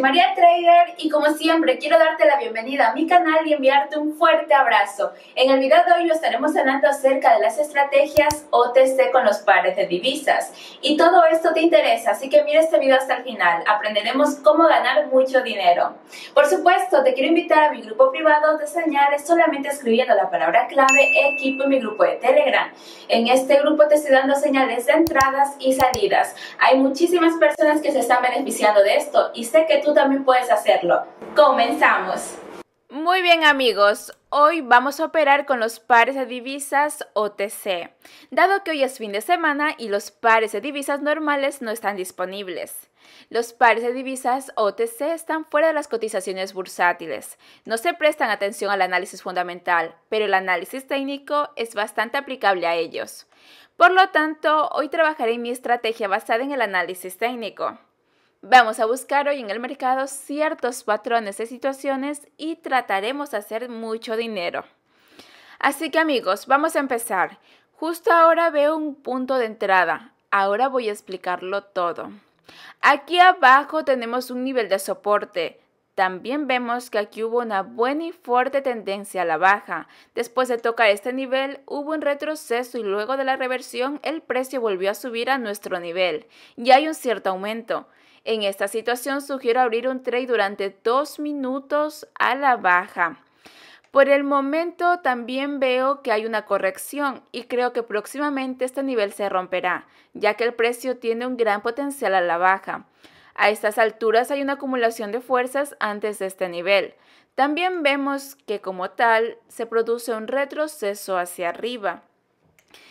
María Trader y como siempre quiero darte la bienvenida a mi canal y enviarte un fuerte abrazo. En el video de hoy estaremos hablando acerca de las estrategias OTC con los pares de divisas. Y todo esto te interesa, así que mira este video hasta el final. Aprenderemos cómo ganar mucho dinero. Por supuesto, te quiero invitar a mi grupo privado de señales solamente escribiendo la palabra clave equipo en mi grupo de Telegram. En este grupo te estoy dando señales de entradas y salidas. Hay muchísimas personas que se están beneficiando de esto y sé que tú tú también puedes hacerlo. Comenzamos. Muy bien amigos, hoy vamos a operar con los pares de divisas OTC, dado que hoy es fin de semana y los pares de divisas normales no están disponibles. Los pares de divisas OTC están fuera de las cotizaciones bursátiles, no se prestan atención al análisis fundamental, pero el análisis técnico es bastante aplicable a ellos. Por lo tanto, hoy trabajaré mi estrategia basada en el análisis técnico. Vamos a buscar hoy en el mercado ciertos patrones de situaciones y trataremos de hacer mucho dinero. Así que amigos, vamos a empezar. Justo ahora veo un punto de entrada. Ahora voy a explicarlo todo. Aquí abajo tenemos un nivel de soporte. También vemos que aquí hubo una buena y fuerte tendencia a la baja. Después de tocar este nivel hubo un retroceso y luego de la reversión el precio volvió a subir a nuestro nivel y hay un cierto aumento. En esta situación sugiero abrir un trade durante dos minutos a la baja. Por el momento también veo que hay una corrección y creo que próximamente este nivel se romperá, ya que el precio tiene un gran potencial a la baja. A estas alturas hay una acumulación de fuerzas antes de este nivel. También vemos que como tal se produce un retroceso hacia arriba.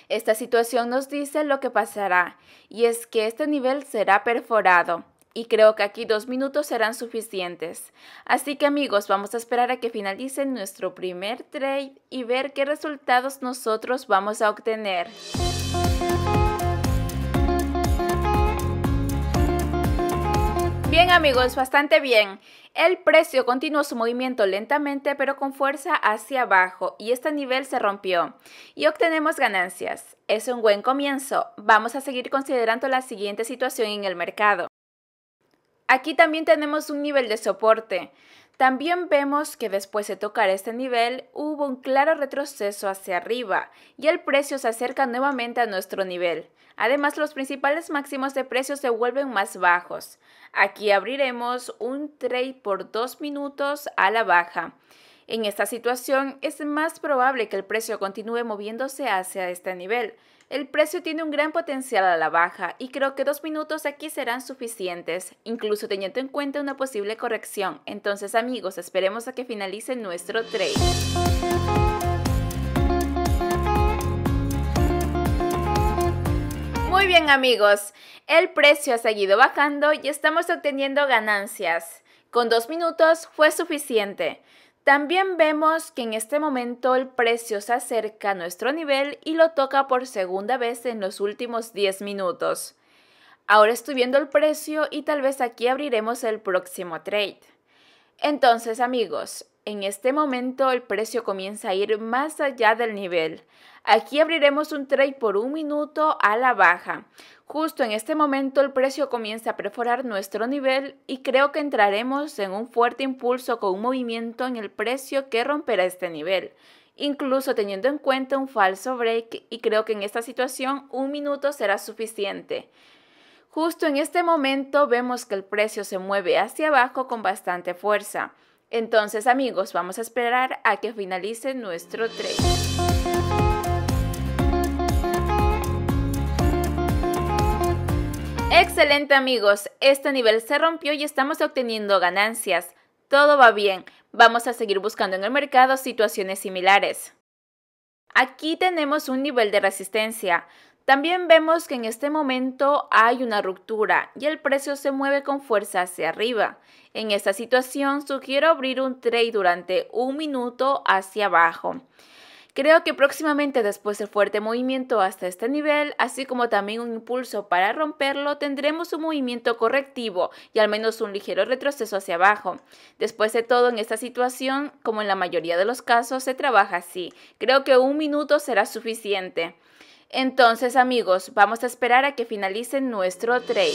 Esta situación nos dice lo que pasará, y es que este nivel será perforado. Y creo que aquí dos minutos serán suficientes. Así que amigos, vamos a esperar a que finalice nuestro primer trade y ver qué resultados nosotros vamos a obtener. Bien amigos, bastante bien. El precio continuó su movimiento lentamente pero con fuerza hacia abajo y este nivel se rompió y obtenemos ganancias. Es un buen comienzo. Vamos a seguir considerando la siguiente situación en el mercado. Aquí también tenemos un nivel de soporte. También vemos que después de tocar este nivel hubo un claro retroceso hacia arriba y el precio se acerca nuevamente a nuestro nivel. Además los principales máximos de precio se vuelven más bajos. Aquí abriremos un trade por 2 minutos a la baja. En esta situación es más probable que el precio continúe moviéndose hacia este nivel. El precio tiene un gran potencial a la baja y creo que dos minutos aquí serán suficientes, incluso teniendo en cuenta una posible corrección. Entonces amigos, esperemos a que finalice nuestro trade. Muy bien amigos, el precio ha seguido bajando y estamos obteniendo ganancias. Con dos minutos fue suficiente. También vemos que en este momento el precio se acerca a nuestro nivel y lo toca por segunda vez en los últimos 10 minutos. Ahora estoy viendo el precio y tal vez aquí abriremos el próximo trade. Entonces amigos, en este momento el precio comienza a ir más allá del nivel, Aquí abriremos un trade por un minuto a la baja. Justo en este momento el precio comienza a perforar nuestro nivel y creo que entraremos en un fuerte impulso con un movimiento en el precio que romperá este nivel incluso teniendo en cuenta un falso break y creo que en esta situación un minuto será suficiente. Justo en este momento vemos que el precio se mueve hacia abajo con bastante fuerza. Entonces amigos, vamos a esperar a que finalice nuestro trade. Excelente amigos, este nivel se rompió y estamos obteniendo ganancias. Todo va bien, vamos a seguir buscando en el mercado situaciones similares. Aquí tenemos un nivel de resistencia. También vemos que en este momento hay una ruptura y el precio se mueve con fuerza hacia arriba. En esta situación sugiero abrir un trade durante un minuto hacia abajo. Creo que próximamente después del fuerte movimiento hasta este nivel, así como también un impulso para romperlo, tendremos un movimiento correctivo y al menos un ligero retroceso hacia abajo. Después de todo, en esta situación, como en la mayoría de los casos, se trabaja así. Creo que un minuto será suficiente. Entonces amigos, vamos a esperar a que finalice nuestro trade.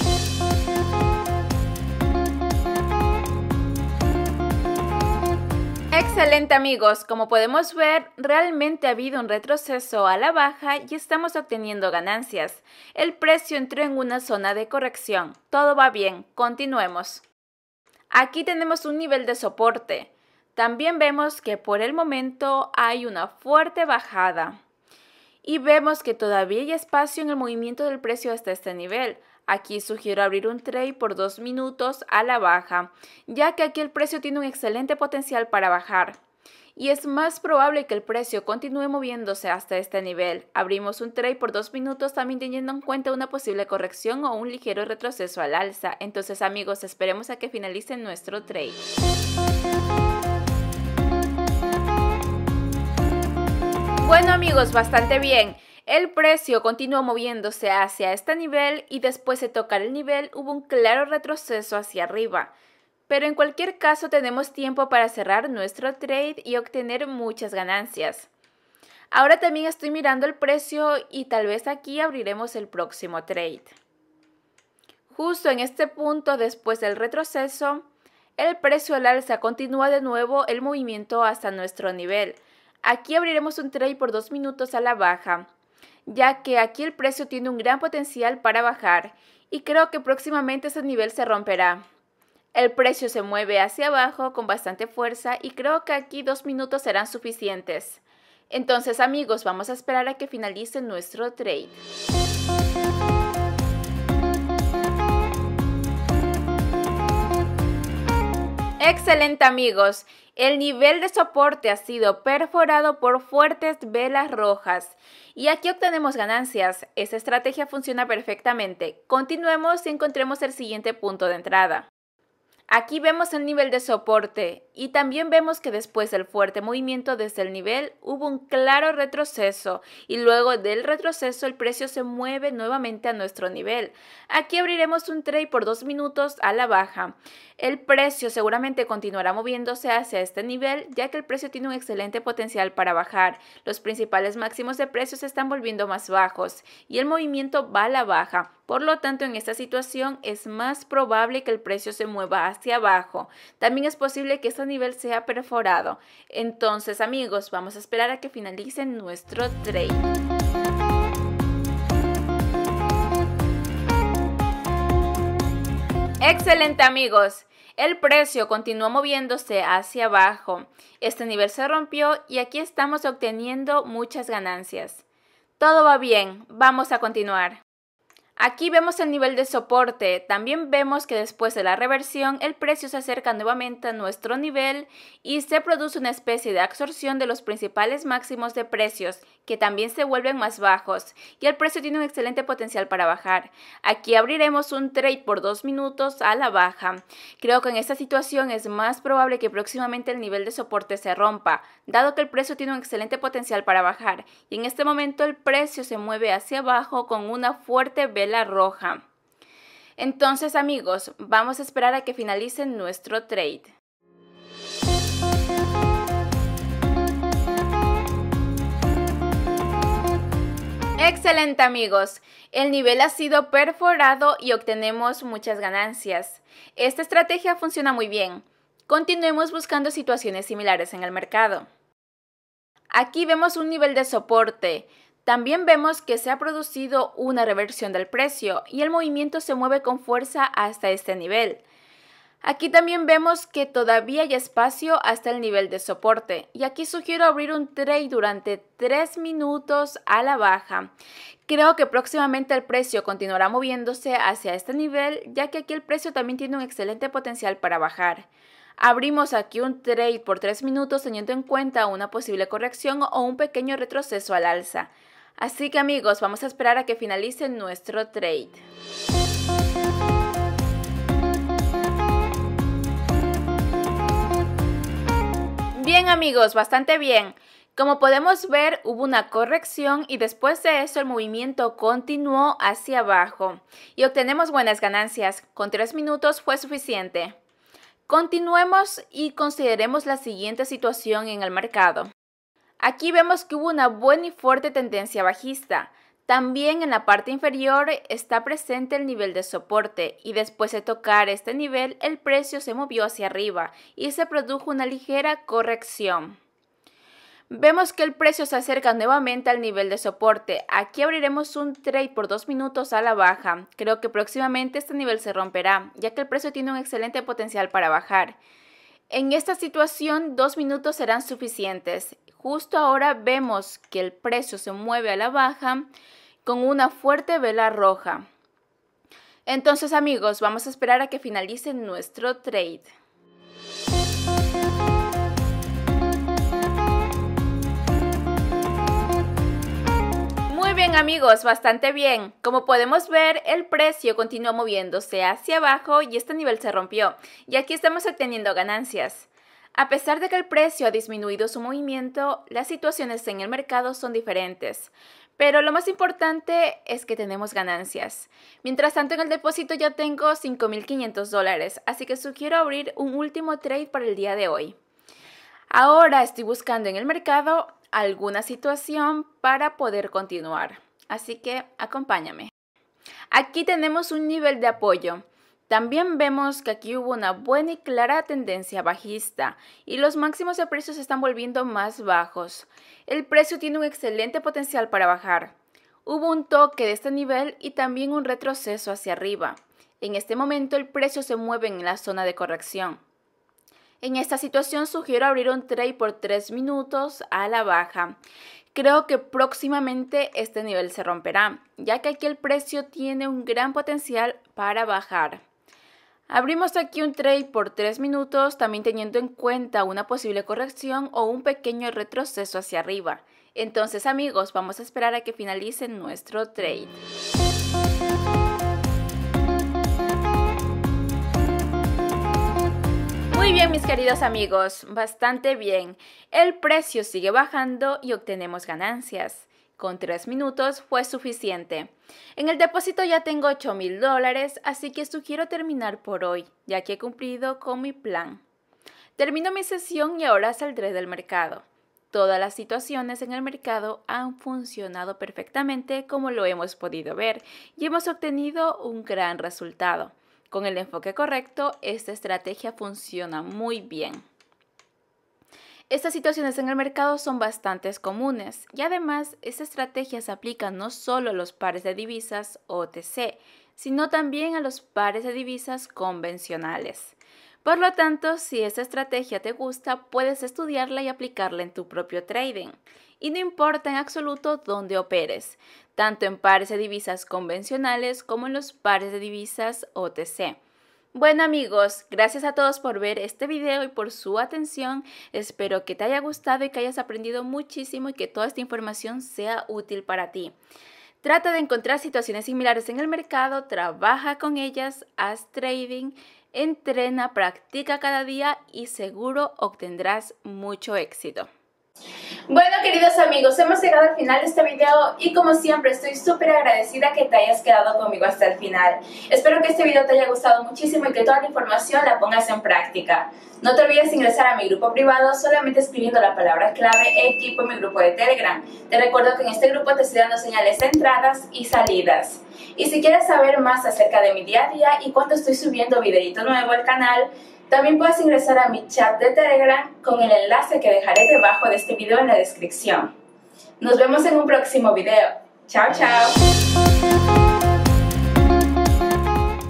Excelente amigos, como podemos ver, realmente ha habido un retroceso a la baja y estamos obteniendo ganancias. El precio entró en una zona de corrección. Todo va bien, continuemos. Aquí tenemos un nivel de soporte. También vemos que por el momento hay una fuerte bajada. Y vemos que todavía hay espacio en el movimiento del precio hasta este nivel. Aquí sugiero abrir un trade por 2 minutos a la baja, ya que aquí el precio tiene un excelente potencial para bajar y es más probable que el precio continúe moviéndose hasta este nivel. Abrimos un trade por dos minutos también teniendo en cuenta una posible corrección o un ligero retroceso al alza. Entonces amigos, esperemos a que finalice nuestro trade. Bueno amigos, bastante bien. El precio continuó moviéndose hacia este nivel y después de tocar el nivel hubo un claro retroceso hacia arriba. Pero en cualquier caso tenemos tiempo para cerrar nuestro trade y obtener muchas ganancias. Ahora también estoy mirando el precio y tal vez aquí abriremos el próximo trade. Justo en este punto después del retroceso, el precio al alza continúa de nuevo el movimiento hasta nuestro nivel. Aquí abriremos un trade por 2 minutos a la baja ya que aquí el precio tiene un gran potencial para bajar y creo que próximamente ese nivel se romperá. El precio se mueve hacia abajo con bastante fuerza y creo que aquí dos minutos serán suficientes. Entonces amigos, vamos a esperar a que finalice nuestro trade. Excelente amigos, el nivel de soporte ha sido perforado por fuertes velas rojas y aquí obtenemos ganancias. Esta estrategia funciona perfectamente. Continuemos y encontremos el siguiente punto de entrada. Aquí vemos el nivel de soporte y también vemos que después del fuerte movimiento desde el nivel hubo un claro retroceso y luego del retroceso el precio se mueve nuevamente a nuestro nivel. Aquí abriremos un trade por dos minutos a la baja. El precio seguramente continuará moviéndose hacia este nivel ya que el precio tiene un excelente potencial para bajar. Los principales máximos de precios se están volviendo más bajos y el movimiento va a la baja por lo tanto, en esta situación es más probable que el precio se mueva hacia abajo. También es posible que este nivel sea perforado. Entonces, amigos, vamos a esperar a que finalice nuestro trade. Excelente amigos, el precio continuó moviéndose hacia abajo, este nivel se rompió y aquí estamos obteniendo muchas ganancias. Todo va bien, vamos a continuar. Aquí vemos el nivel de soporte, también vemos que después de la reversión el precio se acerca nuevamente a nuestro nivel y se produce una especie de absorción de los principales máximos de precios, que también se vuelven más bajos, y el precio tiene un excelente potencial para bajar. Aquí abriremos un trade por 2 minutos a la baja. Creo que en esta situación es más probable que próximamente el nivel de soporte se rompa, dado que el precio tiene un excelente potencial para bajar, y en este momento el precio se mueve hacia abajo con una fuerte venta la roja. Entonces amigos, vamos a esperar a que finalice nuestro trade. Excelente amigos, el nivel ha sido perforado y obtenemos muchas ganancias. Esta estrategia funciona muy bien. Continuemos buscando situaciones similares en el mercado. Aquí vemos un nivel de soporte. También vemos que se ha producido una reversión del precio y el movimiento se mueve con fuerza hasta este nivel. Aquí también vemos que todavía hay espacio hasta el nivel de soporte y aquí sugiero abrir un trade durante 3 minutos a la baja. Creo que próximamente el precio continuará moviéndose hacia este nivel ya que aquí el precio también tiene un excelente potencial para bajar. Abrimos aquí un trade por 3 minutos teniendo en cuenta una posible corrección o un pequeño retroceso al alza. Así que amigos, vamos a esperar a que finalice nuestro trade. Bien amigos, bastante bien. Como podemos ver, hubo una corrección y después de eso el movimiento continuó hacia abajo y obtenemos buenas ganancias. Con 3 minutos fue suficiente. Continuemos y consideremos la siguiente situación en el mercado. Aquí vemos que hubo una buena y fuerte tendencia bajista. También en la parte inferior está presente el nivel de soporte y después de tocar este nivel el precio se movió hacia arriba y se produjo una ligera corrección. Vemos que el precio se acerca nuevamente al nivel de soporte. Aquí abriremos un trade por 2 minutos a la baja. Creo que próximamente este nivel se romperá, ya que el precio tiene un excelente potencial para bajar. En esta situación, dos minutos serán suficientes. Justo ahora vemos que el precio se mueve a la baja con una fuerte vela roja. Entonces amigos, vamos a esperar a que finalice nuestro trade. Muy bien amigos, bastante bien. Como podemos ver, el precio continuó moviéndose hacia abajo y este nivel se rompió. Y aquí estamos obteniendo ganancias. A pesar de que el precio ha disminuido su movimiento, las situaciones en el mercado son diferentes. Pero lo más importante es que tenemos ganancias. Mientras tanto, en el depósito ya tengo 5.500 dólares, así que sugiero abrir un último trade para el día de hoy. Ahora estoy buscando en el mercado alguna situación para poder continuar, así que acompáñame. Aquí tenemos un nivel de apoyo. También vemos que aquí hubo una buena y clara tendencia bajista y los máximos de precios están volviendo más bajos. El precio tiene un excelente potencial para bajar. Hubo un toque de este nivel y también un retroceso hacia arriba. En este momento el precio se mueve en la zona de corrección. En esta situación sugiero abrir un trade por 3 minutos a la baja. Creo que próximamente este nivel se romperá, ya que aquí el precio tiene un gran potencial para bajar. Abrimos aquí un trade por 3 minutos, también teniendo en cuenta una posible corrección o un pequeño retroceso hacia arriba. Entonces amigos, vamos a esperar a que finalice nuestro trade. Muy bien mis queridos amigos, bastante bien. El precio sigue bajando y obtenemos ganancias. Con tres minutos fue suficiente. En el depósito ya tengo 8 mil dólares, así que sugiero terminar por hoy, ya que he cumplido con mi plan. Termino mi sesión y ahora saldré del mercado. Todas las situaciones en el mercado han funcionado perfectamente como lo hemos podido ver y hemos obtenido un gran resultado. Con el enfoque correcto, esta estrategia funciona muy bien. Estas situaciones en el mercado son bastante comunes y además esta estrategia se aplica no solo a los pares de divisas OTC, sino también a los pares de divisas convencionales. Por lo tanto, si esta estrategia te gusta, puedes estudiarla y aplicarla en tu propio trading. Y no importa en absoluto dónde operes, tanto en pares de divisas convencionales como en los pares de divisas OTC. Bueno amigos, gracias a todos por ver este video y por su atención. Espero que te haya gustado y que hayas aprendido muchísimo y que toda esta información sea útil para ti. Trata de encontrar situaciones similares en el mercado, trabaja con ellas, haz trading, entrena, practica cada día y seguro obtendrás mucho éxito. Bueno, queridos amigos, hemos llegado al final de este video y como siempre estoy súper agradecida que te hayas quedado conmigo hasta el final. Espero que este video te haya gustado muchísimo y que toda la información la pongas en práctica. No te olvides ingresar a mi grupo privado solamente escribiendo la palabra clave equipo en mi grupo de Telegram. Te recuerdo que en este grupo te estoy dando señales de entradas y salidas. Y si quieres saber más acerca de mi día a día y cuándo estoy subiendo videito nuevo al canal, también puedes ingresar a mi chat de Telegram con el enlace que dejaré debajo de este video en la descripción. Nos vemos en un próximo video. Chao, chao.